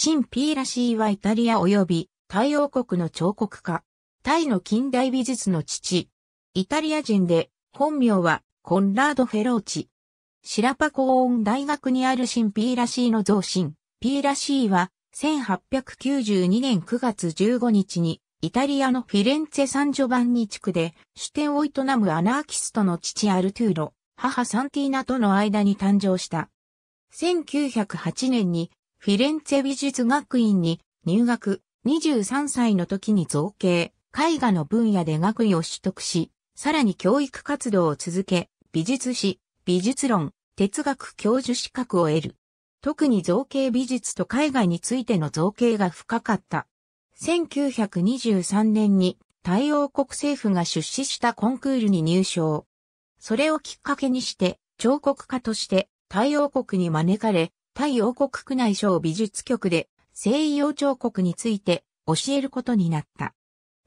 新ピーラシーはイタリア及び太陽国の彫刻家。タイの近代美術の父。イタリア人で、本名はコンラード・フェローチ。シラパコーン大学にある新ピーラシーの増進。ピーラシーは、1892年9月15日に、イタリアのフィレンツェ・サンジョバンニ地区で、主典を営むアナーキストの父アルトゥーロ、母サンティーナとの間に誕生した。1908年にフィレンツェ美術学院に入学、23歳の時に造形、絵画の分野で学位を取得し、さらに教育活動を続け、美術史、美術論、哲学教授資格を得る。特に造形美術と絵画についての造形が深かった。1923年に太陽国政府が出資したコンクールに入賞。それをきっかけにして彫刻家として太陽国に招かれ、タイ王国区内省美術局で西洋彫刻について教えることになった。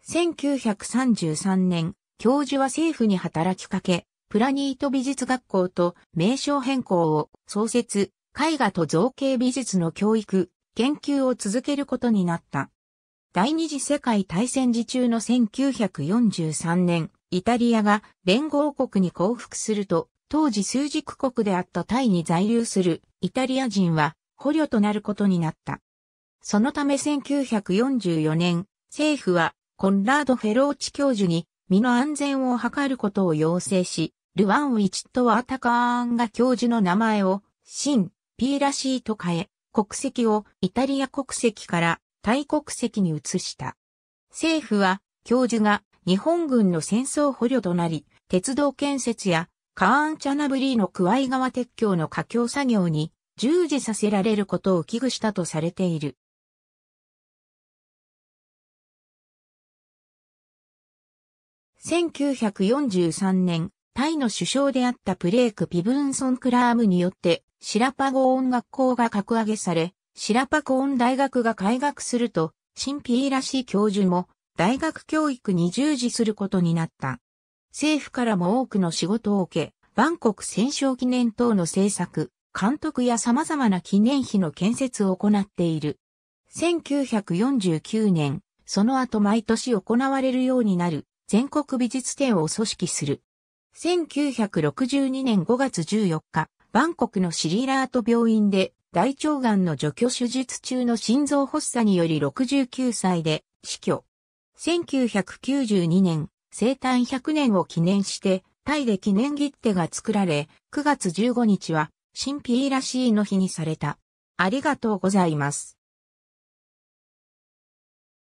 1933年、教授は政府に働きかけ、プラニート美術学校と名称変更を創設、絵画と造形美術の教育、研究を続けることになった。第二次世界大戦時中の1943年、イタリアが連合国に降伏すると、当時数軸国であったタイに在留するイタリア人は捕虜となることになった。そのため1944年、政府はコンラード・フェローチ教授に身の安全を図ることを要請し、ルワン・ウィチット・ワータカーンが教授の名前を、シン・ピーラシーと変え、国籍をイタリア国籍からタイ国籍に移した。政府は教授が日本軍の戦争捕虜となり、鉄道建設やカーンチャナブリーのクワイ川鉄橋の架橋作業に従事させられることを危惧したとされている。1943年、タイの首相であったプレーク・ピブンソン・クラームによって、シラパゴ音学校が格上げされ、シラパゴ音大学が開学すると、シンピーラシ教授も大学教育に従事することになった。政府からも多くの仕事を受け、万国戦勝記念等の制作、監督や様々な記念碑の建設を行っている。1949年、その後毎年行われるようになる全国美術展を組織する。1962年5月14日、バンコクのシリラート病院で大腸がんの除去手術中の心臓発作により69歳で死去。1992年、生誕100年を記念して、タイで記念切手が作られ、9月15日は、新品らしいの日にされた。ありがとうございます。